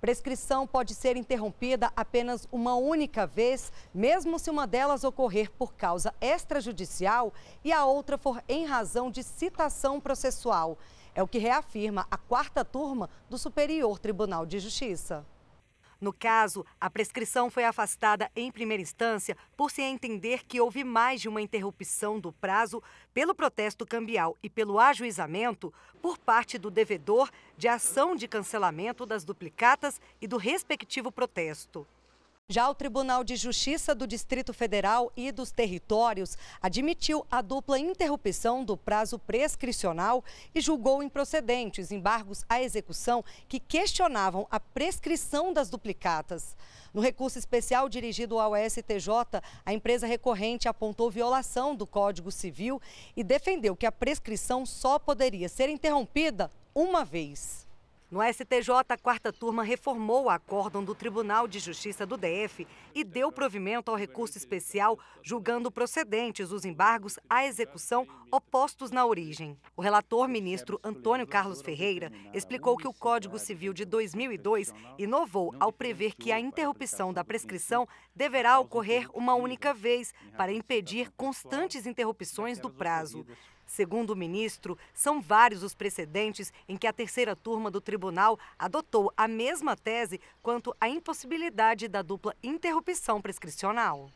Prescrição pode ser interrompida apenas uma única vez, mesmo se uma delas ocorrer por causa extrajudicial e a outra for em razão de citação processual. É o que reafirma a quarta turma do Superior Tribunal de Justiça. No caso, a prescrição foi afastada em primeira instância por se entender que houve mais de uma interrupção do prazo pelo protesto cambial e pelo ajuizamento por parte do devedor de ação de cancelamento das duplicatas e do respectivo protesto. Já o Tribunal de Justiça do Distrito Federal e dos Territórios admitiu a dupla interrupção do prazo prescricional e julgou improcedentes embargos à execução que questionavam a prescrição das duplicatas. No recurso especial dirigido ao STJ, a empresa recorrente apontou violação do Código Civil e defendeu que a prescrição só poderia ser interrompida uma vez. No STJ, a quarta turma reformou o acórdão do Tribunal de Justiça do DF e deu provimento ao recurso especial, julgando procedentes os embargos à execução opostos na origem. O relator, ministro Antônio Carlos Ferreira, explicou que o Código Civil de 2002 inovou ao prever que a interrupção da prescrição deverá ocorrer uma única vez para impedir constantes interrupções do prazo. Segundo o ministro, são vários os precedentes em que a terceira turma do tribunal adotou a mesma tese quanto à impossibilidade da dupla interrupção prescricional.